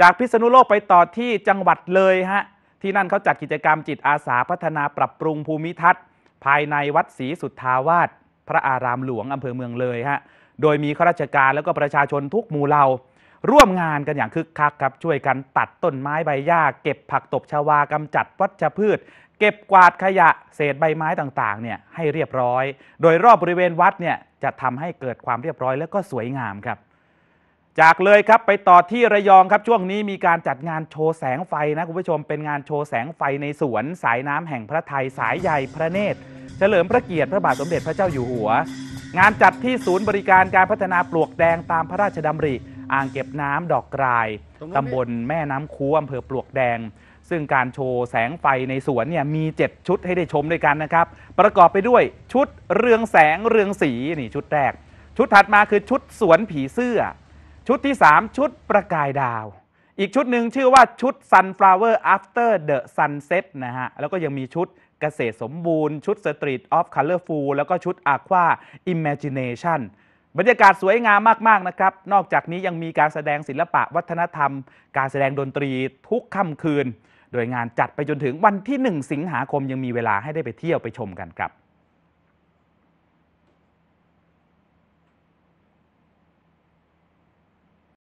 จากพิษณุโลกไปต่อที่จังหวัดเลยฮะที่นั่นเขาจัดกิจกรรมจิตอาสาพัฒนาปรับปรุงภูมิทัศน์ ภายในวัดศรีสุทธาวาสพระอารามหลวงอำเภอเมืองเลยฮะโดยมีข้าราชการแล้วก็ประชาชนทุกหมู่เหล่าร่วมงานกันอย่างคึกคักครับ ช่วยกันตัดต้นไม้ใบหญ้าเก็บผักตบชวากำจัดวัชพืช เก็บกวาดขยะเศษใบไม้ต่างๆเนี่ยให้เรียบร้อย โดยรอบบริเวณวัดเนี่ยจะทำให้เกิดความเรียบร้อย และก็สวยงามครับจากเลยครับ ไปต่อที่ระยองครับช่วงนี้มีการจัดงานโชว์แสงไฟนะ คุณผู้ชมเป็นงานโชว์แสงไฟในสวน สายน้ำแห่งพระไทยสายใหญ่พระเนตรเฉลิมพระเกียรติพระบาทสมเด็จพระเจ้าอยู่หัว งานจัดที่ศูนย์บริการการพัฒนาปลวกแดงตามพระราชดำริ อ่างเก็บน้ำดอกกรายตำบลแม่น้ำคูอำเภอปลวกแดง ซึ่งการโชว์แสงไฟในสวนเนี่ยมี7ชุดให้ได้ชมด้วยกันนะครับ ประกอบไปด้วยชุดเรืองแสงเรืองสีนี่ ชุดแรกชุดถัดมาคือชุดสวนผีเสื้อชุดที่ 3 ชุดประกายดาว อีกชุดหนึ่งชื่อว่าชุด Sunflower After the Sunset นะฮะแล้วก็ยังมีชุดเกษตรสมบูรณ์ ชุด Street of Colorful แล้วก็ชุด Aqua Imagination บรรยากาศสวยงามมากๆนะครับนอกจากนี้ยังมีการแสดงศิลปะวัฒนธรรม การแสดงดนตรีทุกค่ำคืน โดยงานจัดไปจนถึงวันที่ 1 สิงหาคมยังมีเวลาให้ได้ไปเที่ยวไปชมกันครับ